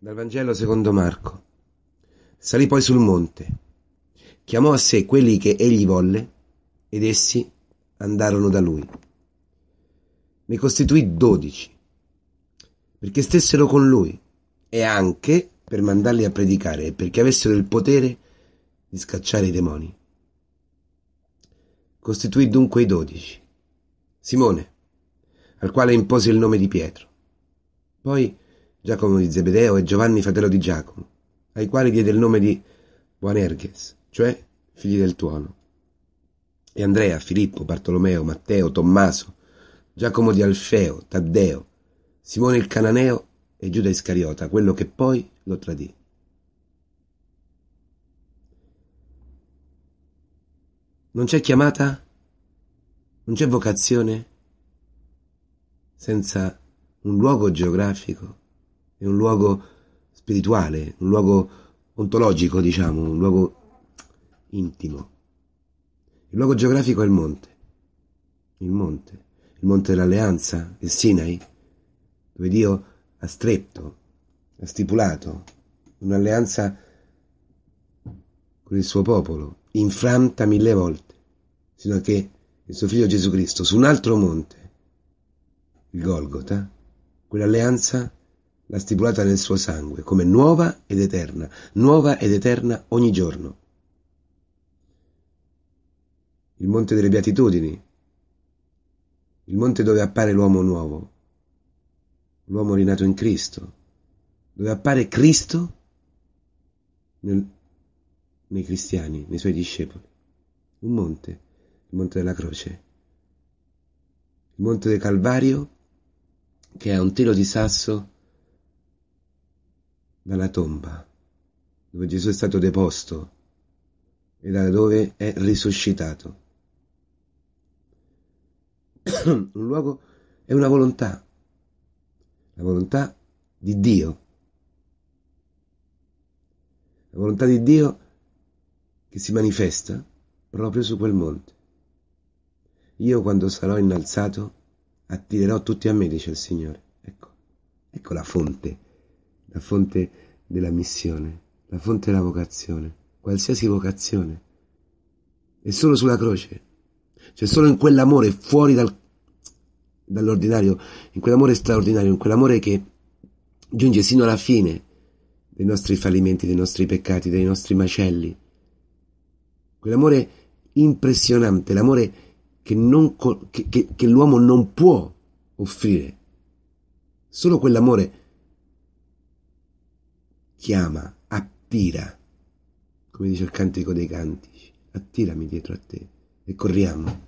Dal Vangelo secondo Marco. Salì poi sul monte, chiamò a sé quelli che egli volle ed essi andarono da lui. Ne costituì dodici, perché stessero con lui e anche per mandarli a predicare e perché avessero il potere di scacciare i demoni. Costituì dunque i dodici. Simone, al quale impose il nome di Pietro. Poi Giacomo di Zebedeo e Giovanni fratello di Giacomo, ai quali diede il nome di Boanerges, cioè figli del tuono. E Andrea, Filippo, Bartolomeo, Matteo, Tommaso, Giacomo di Alfeo, Taddeo, Simone il Cananeo e Giuda Iscariota, quello che poi lo tradì. Non c'è chiamata? Non c'è vocazione? Senza un luogo geografico? è un luogo spirituale, un luogo ontologico, diciamo, un luogo intimo. Il luogo geografico è il monte. Il monte, il monte dell'alleanza, il Sinai, dove Dio ha stretto, ha stipulato un'alleanza con il suo popolo, infranta mille volte, sino a che il suo figlio Gesù Cristo, su un altro monte, il Golgota, quell'alleanza l'ha stipulata nel suo sangue, come nuova ed eterna, nuova ed eterna ogni giorno. Il monte delle beatitudini, il monte dove appare l'uomo nuovo, l'uomo rinato in Cristo, dove appare Cristo nel, nei cristiani, nei suoi discepoli. Un monte, il monte della croce, il monte del Calvario, che è un telo di sasso dalla tomba dove Gesù è stato deposto e da dove è risuscitato. Un luogo è una volontà, la volontà di Dio. La volontà di Dio che si manifesta proprio su quel monte. Io quando sarò innalzato attirerò tutti a me, dice il Signore. Ecco, ecco la fonte la fonte della missione, la fonte della vocazione, qualsiasi vocazione. È solo sulla croce, cioè solo in quell'amore fuori dal, dall'ordinario, in quell'amore straordinario, in quell'amore che giunge sino alla fine dei nostri fallimenti, dei nostri peccati, dei nostri macelli. Quell'amore impressionante, l'amore che, non, che, che, che l'uomo non può offrire. Solo quell'amore chiama, attira, come dice il cantico dei cantici, attirami dietro a te e corriamo.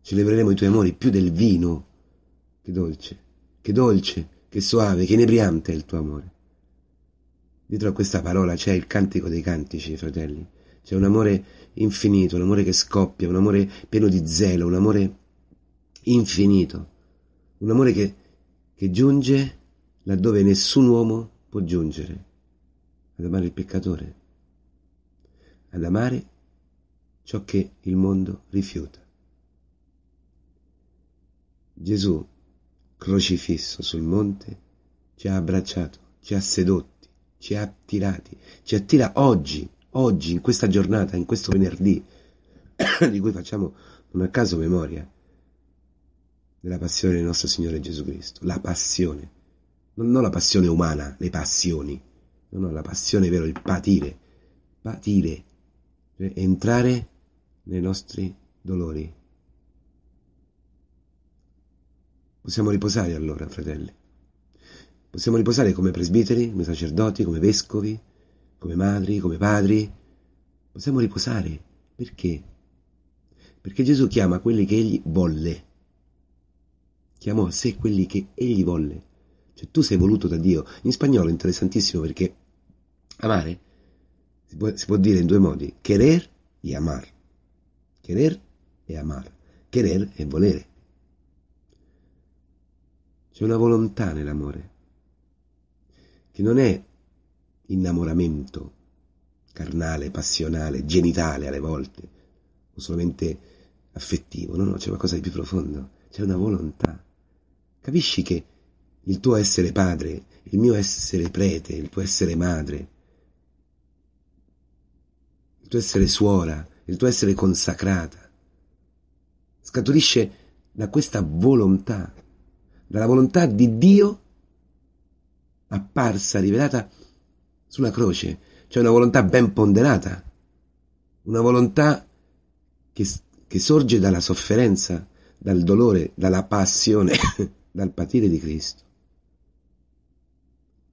Celebreremo i tuoi amori più del vino. Che dolce, che dolce, che soave, che inebriante è il tuo amore. Dietro a questa parola c'è il cantico dei cantici, fratelli. C'è un amore infinito, un amore che scoppia, un amore pieno di zelo, un amore infinito, un amore che, che giunge laddove nessun uomo può giungere ad amare il peccatore, ad amare ciò che il mondo rifiuta. Gesù, crocifisso sul monte, ci ha abbracciato, ci ha sedotti, ci ha attirati, ci attira oggi, oggi, in questa giornata, in questo venerdì, di cui facciamo non a caso memoria, della passione del nostro Signore Gesù Cristo, la passione, non, la passione umana, le passioni, No, no, la passione è vero, il patire, patire, cioè entrare nei nostri dolori. Possiamo riposare allora, fratelli. Possiamo riposare come presbiteri, come sacerdoti, come vescovi, come madri, come padri. Possiamo riposare. Perché? Perché Gesù chiama quelli che egli volle. Chiamò a sé quelli che egli volle. Cioè tu sei voluto da Dio. In spagnolo è interessantissimo perché Amare si può, si può dire in due modi, querer e amar. Querer e amar. Querer è volere. C'è una volontà nell'amore, che non è innamoramento carnale, passionale, genitale alle volte, o solamente affettivo, no, no, c'è qualcosa di più profondo, c'è una volontà. Capisci che il tuo essere padre, il mio essere prete, il tuo essere madre, tuo essere suora, il tuo essere consacrata. Scaturisce da questa volontà, dalla volontà di Dio apparsa, rivelata sulla croce, cioè una volontà ben ponderata, una volontà che, che sorge dalla sofferenza, dal dolore, dalla passione, dal patire di Cristo.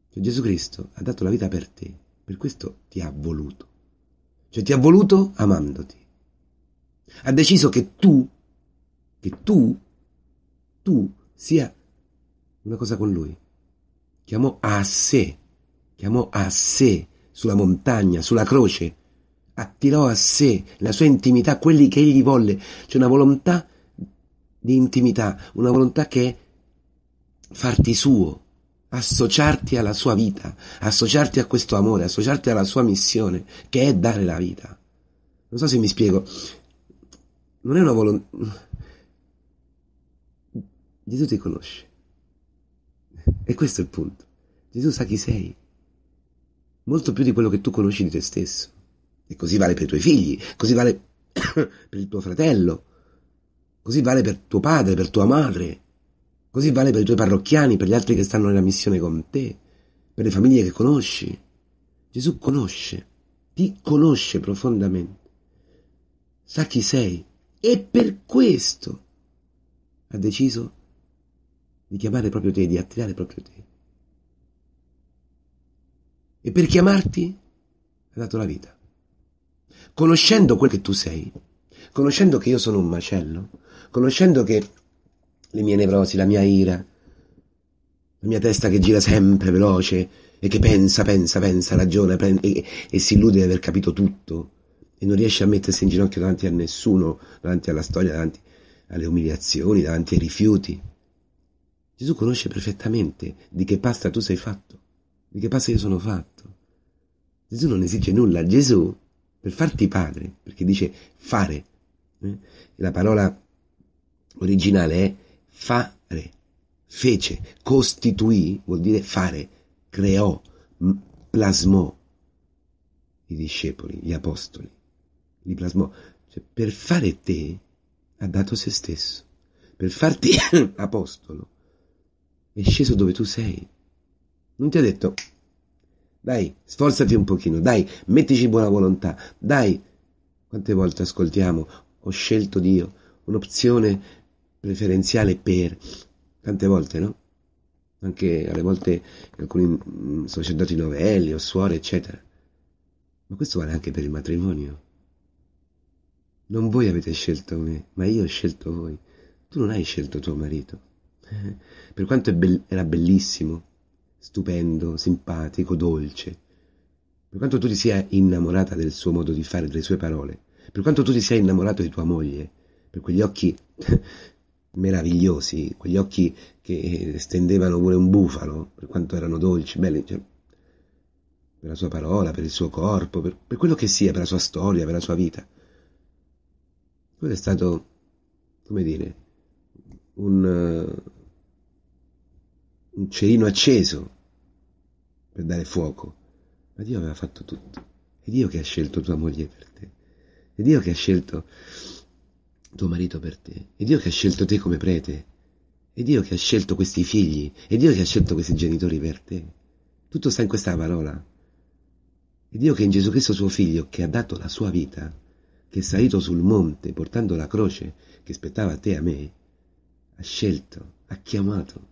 Cioè Gesù Cristo ha dato la vita per te, per questo ti ha voluto. Cioè ti ha voluto amandoti. Ha deciso che tu, che tu, tu sia una cosa con lui. Chiamò a sé, chiamò a sé sulla montagna, sulla croce, attirò a sé la sua intimità, quelli che egli volle. C'è una volontà di intimità, una volontà che è farti suo, associarti alla sua vita, associarti a questo amore, associarti alla sua missione, che è dare la vita. Non so se mi spiego. Non è una volontà... Gesù ti conosce. E questo è il punto. Gesù sa chi sei. Molto più di quello che tu conosci di te stesso. E così vale per i tuoi figli, così vale per il tuo fratello, così vale per tuo padre, per tua madre, Così vale per i tuoi parrocchiani, per gli altri che stanno nella missione con te, per le famiglie che conosci. Gesù conosce, ti conosce profondamente, sa chi sei e per questo ha deciso di chiamare proprio te, di attirare proprio te. E per chiamarti ha dato la vita. Conoscendo quel che tu sei, conoscendo che io sono un macello, conoscendo che le mie nevrosi, la mia ira, la mia testa che gira sempre veloce e che pensa, pensa, pensa, ragiona e, e si illude di aver capito tutto e non riesce a mettersi in ginocchio davanti a nessuno, davanti alla storia, davanti alle umiliazioni, davanti ai rifiuti. Gesù conosce perfettamente di che pasta tu sei fatto, di che pasta io sono fatto. Gesù non esige nulla. Gesù, per farti padre, perché dice fare, eh? la parola originale è fare, fece, costituì, vuol dire fare, creò, plasmò i discepoli, gli apostoli, li plasmò. Cioè, per fare te ha dato se stesso, per farti apostolo è sceso dove tu sei. Non ti ha detto, dai, sforzati un pochino, dai, mettici buona volontà, dai. Quante volte ascoltiamo, ho scelto Dio, un'opzione preferenziale per tante volte, no? Anche alle volte alcuni mm, sacerdoti novelli o suore, eccetera. Ma questo vale anche per il matrimonio. Non voi avete scelto me, ma io ho scelto voi. Tu non hai scelto tuo marito. Per quanto be- era bellissimo, stupendo, simpatico, dolce, per quanto tu ti sia innamorata del suo modo di fare, delle sue parole, per quanto tu ti sia innamorato di tua moglie, per quegli occhi meravigliosi, quegli occhi che stendevano pure un bufalo, per quanto erano dolci, belli, cioè, per la sua parola, per il suo corpo, per, per, quello che sia, per la sua storia, per la sua vita. Quello è stato, come dire, un, eh, un cerino acceso per dare fuoco, ma Dio aveva fatto tutto. È Dio che ha scelto tua moglie per te. È Dio che ha scelto tuo marito per te, è Dio che ha scelto te come prete, è Dio che ha scelto questi figli, è Dio che ha scelto questi genitori per te. Tutto sta in questa parola. È Dio che in Gesù Cristo suo figlio, che ha dato la sua vita, che è salito sul monte portando la croce che spettava a te e a me, ha scelto, ha chiamato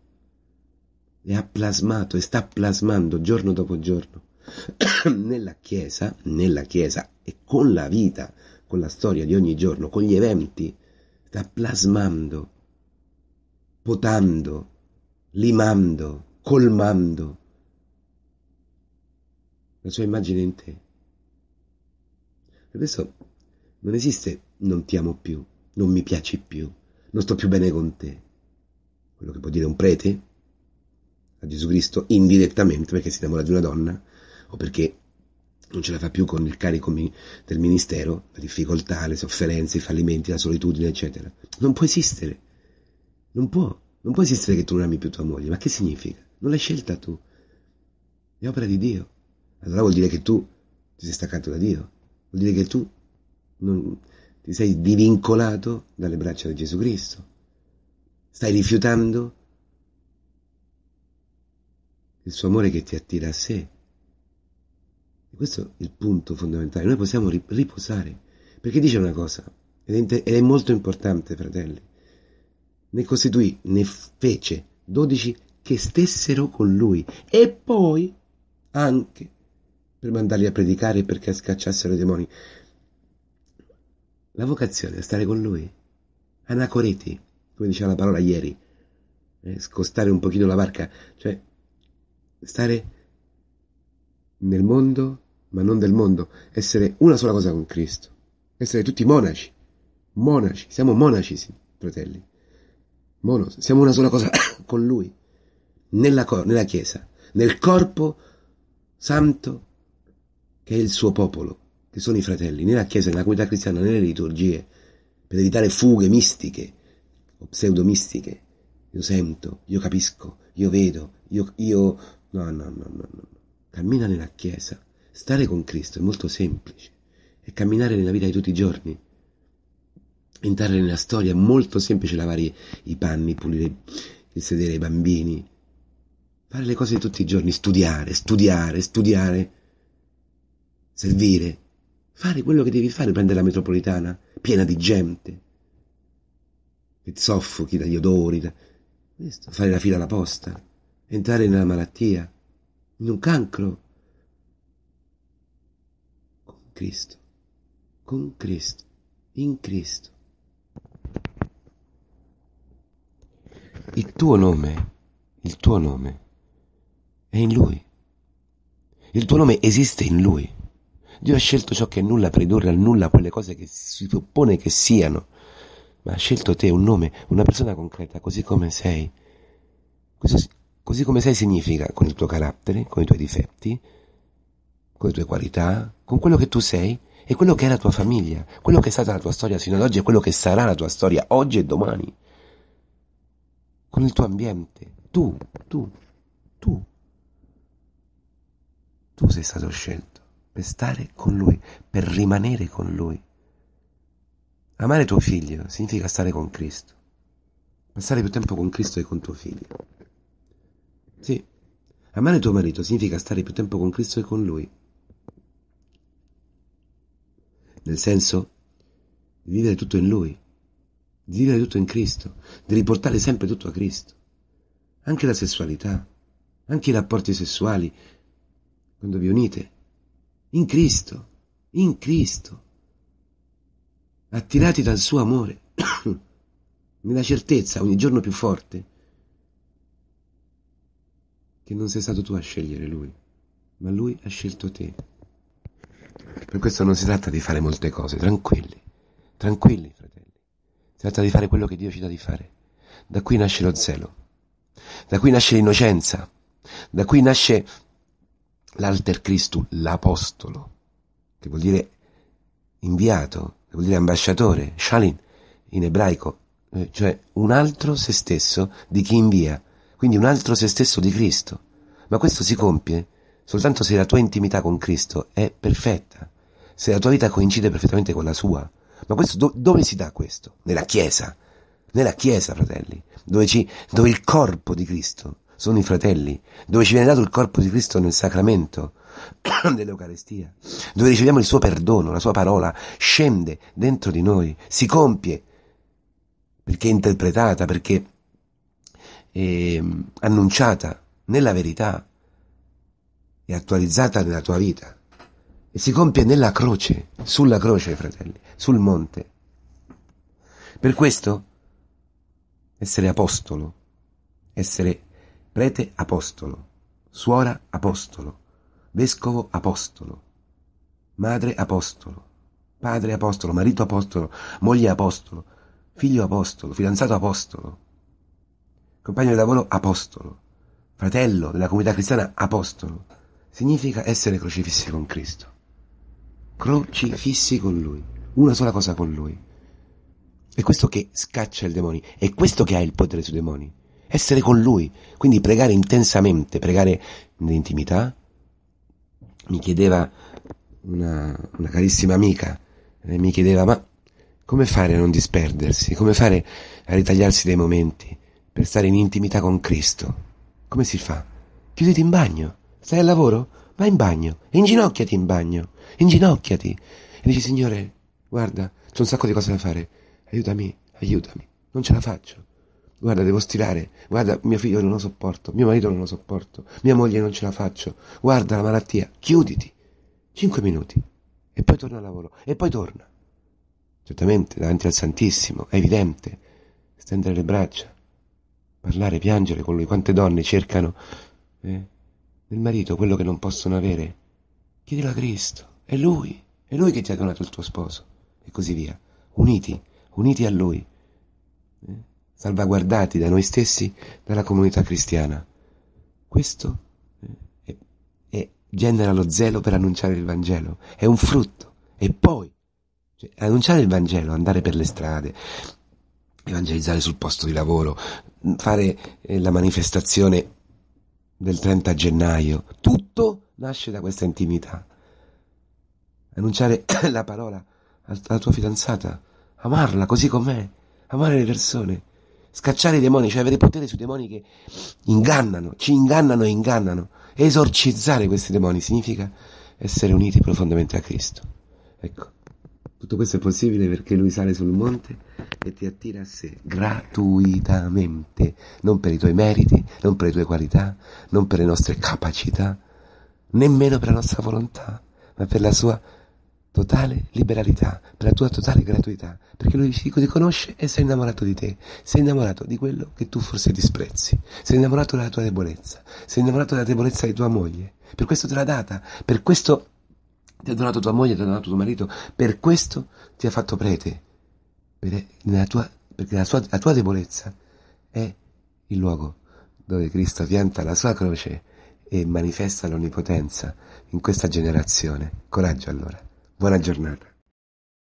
e ha plasmato e sta plasmando giorno dopo giorno nella Chiesa, nella Chiesa e con la vita con la storia di ogni giorno, con gli eventi, sta plasmando, potando, limando, colmando la sua immagine in te. Adesso non esiste non ti amo più, non mi piaci più, non sto più bene con te. Quello che può dire un prete a Gesù Cristo indirettamente perché si innamora di una donna o perché non ce la fa più con il carico del ministero, le difficoltà, le sofferenze, i fallimenti, la solitudine, eccetera. Non può esistere. Non può. Non può esistere che tu non ami più tua moglie. Ma che significa? Non l'hai scelta tu. È opera di Dio. Allora vuol dire che tu ti sei staccato da Dio. Vuol dire che tu non, ti sei divincolato dalle braccia di Gesù Cristo. Stai rifiutando il suo amore che ti attira a sé. Questo è il punto fondamentale. Noi possiamo riposare, perché dice una cosa, ed è, inter- ed è molto importante, fratelli. Ne costituì, ne fece dodici che stessero con lui, e poi anche per mandarli a predicare perché scacciassero i demoni. La vocazione è stare con lui. Eh? Anacoreti, come diceva la parola ieri, eh, scostare un pochino la barca, cioè stare nel mondo ma non del mondo, essere una sola cosa con Cristo, essere tutti monaci, monaci, siamo monaci, sì, fratelli, Monos, siamo una sola cosa con Lui, nella, nella Chiesa, nel corpo santo che è il suo popolo, che sono i fratelli, nella Chiesa, nella comunità cristiana, nelle liturgie, per evitare fughe mistiche o pseudomistiche. Io sento, io capisco, io vedo, io... io... No, no, no, no, no. Cammina nella Chiesa, Stare con Cristo è molto semplice, è camminare nella vita di tutti i giorni. Entrare nella storia è molto semplice lavare i panni, pulire il sedere ai bambini, fare le cose di tutti i giorni, studiare, studiare, studiare, servire, fare quello che devi fare, prendere la metropolitana piena di gente, che soffochi dagli odori, da... fare la fila alla posta, entrare nella malattia, in un cancro Cristo, con Cristo, in Cristo. Il tuo nome, il tuo nome è in Lui. Il tuo nome esiste in Lui. Dio ha scelto ciò che è nulla per ridurre al nulla quelle cose che si suppone che siano, ma ha scelto te un nome, una persona concreta, così come sei. Così, così come sei significa con il tuo carattere, con i tuoi difetti, con le tue qualità, con quello che tu sei e quello che è la tua famiglia, quello che è stata la tua storia fino ad oggi e quello che sarà la tua storia oggi e domani, con il tuo ambiente, tu, tu, tu. Tu sei stato scelto per stare con lui, per rimanere con lui. Amare tuo figlio significa stare con Cristo, passare più tempo con Cristo che con tuo figlio. Sì, amare tuo marito significa stare più tempo con Cristo che con lui. Nel senso di vivere tutto in Lui, di vivere tutto in Cristo, di riportare sempre tutto a Cristo. Anche la sessualità, anche i rapporti sessuali, quando vi unite, in Cristo, in Cristo, attirati dal suo amore, nella certezza ogni giorno più forte che non sei stato tu a scegliere lui, ma lui ha scelto te. Per questo non si tratta di fare molte cose, tranquilli, tranquilli fratelli. Si tratta di fare quello che Dio ci dà di fare. Da qui nasce lo zelo, da qui nasce l'innocenza, da qui nasce l'alter Cristo, l'apostolo, che vuol dire inviato, che vuol dire ambasciatore, shalin in ebraico, eh, cioè un altro se stesso di chi invia, quindi un altro se stesso di Cristo. Ma questo si compie soltanto se la tua intimità con Cristo è perfetta, se la tua vita coincide perfettamente con la sua. Ma questo, do, dove si dà questo? Nella Chiesa, nella Chiesa, fratelli, dove, ci, dove il corpo di Cristo sono i fratelli, dove ci viene dato il corpo di Cristo nel sacramento dell'Eucarestia, dove riceviamo il suo perdono, la sua parola, scende dentro di noi, si compie, perché è interpretata, perché è ehm, annunciata nella verità, e attualizzata nella tua vita. E si compie nella croce, sulla croce, fratelli, sul monte. Per questo, essere apostolo, essere prete apostolo, suora apostolo, vescovo apostolo, madre apostolo, padre apostolo, marito apostolo, moglie apostolo, figlio apostolo, fidanzato apostolo, compagno di lavoro apostolo, fratello della comunità cristiana apostolo significa essere crocifissi con Cristo. Crocifissi con Lui, una sola cosa con Lui. È questo che scaccia il demonio, è questo che ha il potere sui demoni. Essere con Lui, quindi pregare intensamente, pregare nell'intimità. Mi chiedeva una, una carissima amica, mi chiedeva ma come fare a non disperdersi, come fare a ritagliarsi dei momenti per stare in intimità con Cristo? Come si fa? Chiudete in bagno, Stai al lavoro? Vai in bagno, inginocchiati in bagno, inginocchiati. E dici, Signore, guarda, c'è un sacco di cose da fare, aiutami, aiutami, non ce la faccio. Guarda, devo stirare, guarda, mio figlio non lo sopporto, mio marito non lo sopporto, mia moglie non ce la faccio, guarda la malattia, chiuditi. Cinque minuti. E poi torna al lavoro, e poi torna. Certamente, davanti al Santissimo, è evidente. Stendere le braccia, parlare, piangere con lui. Quante donne cercano... Eh? del marito quello che non possono avere. Chiedilo a Cristo, è Lui, è Lui che ti ha donato il tuo sposo, e così via, uniti, uniti a Lui, eh? salvaguardati da noi stessi, dalla comunità cristiana. Questo eh, è, genera lo zelo per annunciare il Vangelo, è un frutto, e poi cioè, annunciare il Vangelo, andare per le strade, evangelizzare sul posto di lavoro, fare eh, la manifestazione del 30 gennaio. Tutto nasce da questa intimità. Annunciare la parola alla tua fidanzata, amarla così com'è, amare le persone, scacciare i demoni, cioè avere potere sui demoni che ingannano, ci ingannano e ingannano. Esorcizzare questi demoni significa essere uniti profondamente a Cristo. Ecco. Tutto questo è possibile perché lui sale sul monte e ti attira a sé gratuitamente, non per i tuoi meriti, non per le tue qualità, non per le nostre capacità, nemmeno per la nostra volontà, ma per la sua totale liberalità, per la tua totale gratuità, perché lui ti conosce e sei innamorato di te, sei innamorato di quello che tu forse disprezzi, sei innamorato della tua debolezza, sei innamorato della debolezza di tua moglie, per questo te l'ha data, per questo ti ha donato tua moglie, ti ha donato tuo marito, per questo ti ha fatto prete, per, tua, perché la, sua, la tua debolezza è il luogo dove Cristo pianta la sua croce e manifesta l'onnipotenza in questa generazione. Coraggio allora, buona giornata.